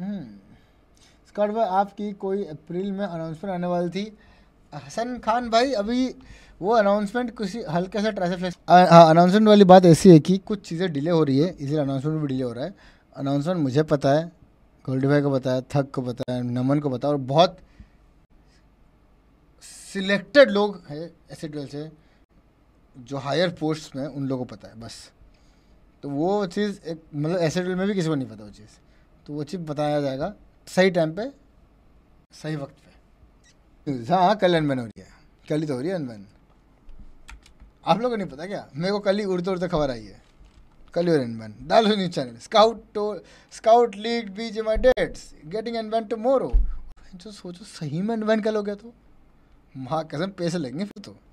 हम्म। Scott भाई आपकी कोई अप्रैल में अनाउंसमेंट आने वाली थी हसन खान भाई अभी वो अनाउंसमेंट कुछ हल्के सा ट्रैफिक अनाउंसमेंट हाँ, वाली बात ऐसी है कि कुछ चीज़ें डिले हो रही है इसलिए अनाउंसमेंट भी डिले हो रहा है अनाउंसमेंट मुझे पता है गोल्डी भाई को पता है थक को पता है नमन को पता है और बहुत सिलेक्टेड लोग हैं ऐसे ट्वेल्थ से जो हायर पोस्ट में उन लोगों को पता है बस तो वो चीज़ एक मतलब ऐसे में भी किसी को नहीं पता वो चीज़ तो वो चिप बताया जाएगा सही टाइम पे सही वक्त पे हाँ, हाँ कल अनबन हो रही है कल ही तो हो रही है अनबन आप लोगों को नहीं पता क्या मेरे को कल ही उड़ते उड़ते खबर आई है कल योर अनबन दाल news channel scout to scout lead जे माई डेट्स गेटिंग अनबन टू मोरो जो सोचो सही में अनबन कल हो गया तो माँ कसम पैसे लगेंगे फिर तो